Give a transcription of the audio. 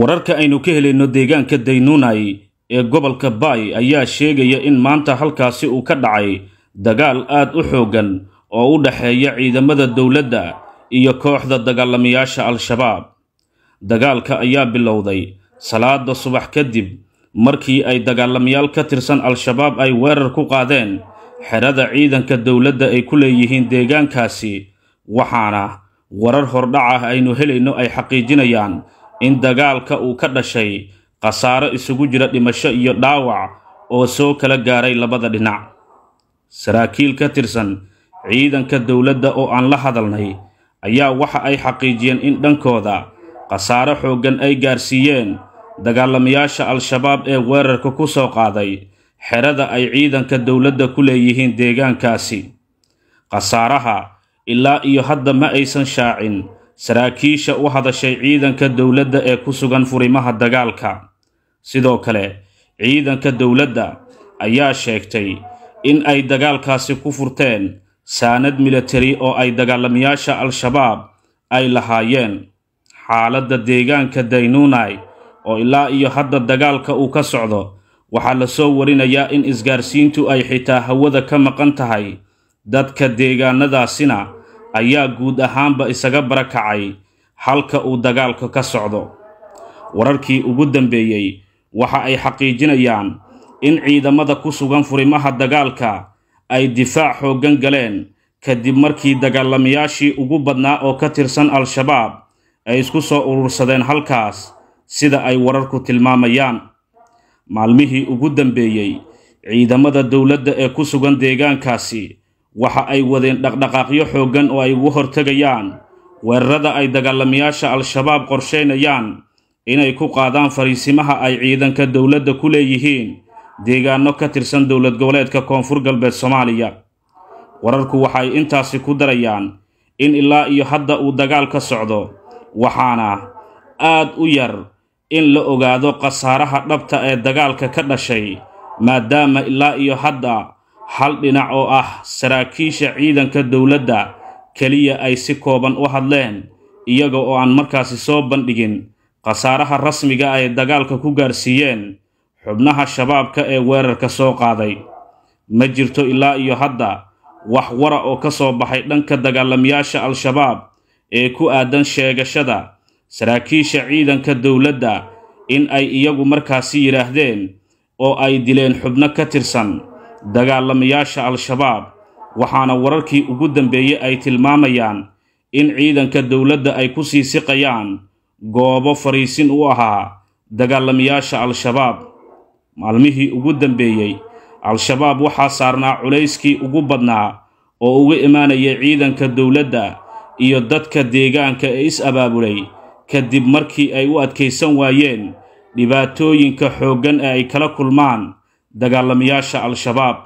wararka aynu ka helayno deegaanka daynunay ee gobolka baay ayaa sheegaya in maanta halkaasi uu ka dhacay dagaal aad u xooggan oo u dhexeeya ciidamada dowladda iyo kooxda dagaalamayaasha al-shabaab dagaalka ayaa bilowday salaada subax kadib markii ay dagaalamayaal ka tirsan al-shabaab ay weerar ku qaadeen xerada ciidanka dowladda ay ku leeyihiin deegaankaasi waxaana warar hordhac ah aynu helayno ay xaqiijinayaan in dagaalka uu ka dhashay khasaaro isugu jira dhimasho iyo dhaawac oo soo kala gaaray labada dhinac saraakiil ka tirsan ciidanka dowladda oo aan la hadalnay ayaa waxa ay xaqiijiyeen in dhankooda khasaaro xooggan ay gaarsiiyeen dagaalamayaasha al-shabaab ee weerarka ku soo qaaday xerada ay ciidanka dowladda ku leeyihiin deegaankaasi khasaaraha ilaa iyo hadda ma aysan shaacin saraakiisha u hadashay ciidanka dowladda ee ku sugan furimaha dagaalka sidoo kale ciidanka dowladda ayaa sheegtay in ay dagaalkaasi ku furteen saanad militari oo ay dagaalamayaasha al-shabaab ay lahaayeen xaaladda deegaanka daynunai oo ilaa iyo hadda dagaalka uu ka socdo waxaa la soo warinayaa in isgaarsiintu ay xitaa hawada ka maqan tahay dadka deegaanadaasina ayaa guud ahaanba isaga barakacay halka uu dagaalka ka socdo wararkii ugu dambeeyey waxa ay xaqiijinayaan in ciidamada ku sugan furimaha dagaalka ay difaac xooggan galeen kadib markii dagaalamayaashii ugu badnaa oo ka tirsan al-shabaab ay isku soo urursadeen halkaas sida ay wararku tilmaamayaan maalmihii ugu dambeeyey ciidamada dowladda ee ku sugan deegaankaasi waxa ay wadeen dhaqdhaqaaqyo xooggan oo ay ugu hortegayaan weerarada ay dagaalamayaasha al-shabaab qorshaynayaan inay ku qaadaan fariisimaha ay ciidanka dowladda ku leeyihiin deegaanno ka tirsan dowlad goboleedka koonfur galbeed soomaaliya wararku waxay intaasi ku darayaan in ilaa iyo hadda uu dagaal ka socdo waxaana aad u yar in la ogaado khasaaraha dhabta ee dagaalka ka dhashay maadaama ilaa iyo hadda hal dhinac oo ah saraakiisha ciidanka dowladda keliya ay si kooban u hadleen iyaga oo aan markaasi soo bandhigin khasaaraha rasmiga ay ah dagaalka ku gaarsiiyeen xubnaha shabaabka ee weerarka soo qaaday ma jirto ilaa iyo hadda wax wara oo ka soo baxay dhanka dagaalamayaasha al-shabaab ee ku aadan sheegashada saraakiisha ciidanka dowladda in ay iyagu markaasi yidhaahdeen oo ay dileen xubno ka tirsan dagaalamayaasha al-shabaab waxaana wararkii ugu dambeeyey ay tilmaamayaan in ciidanka dowladda ay ku sii siqayaan goobo fariisin u ahaa dagaalamayaasha al-shabaab maalmihii ugu dambeeyey al-shabaab waxaa saarnaa culayskii ugu badnaa oo uga imaanayay ciidanka dowladda iyo dadka deegaanka ee is-abaabulay kadib markii ay u adkaysan waayeen dhibaatooyinka xooggan ee ay kala kulmaan dagaalamayaasha al-shabaab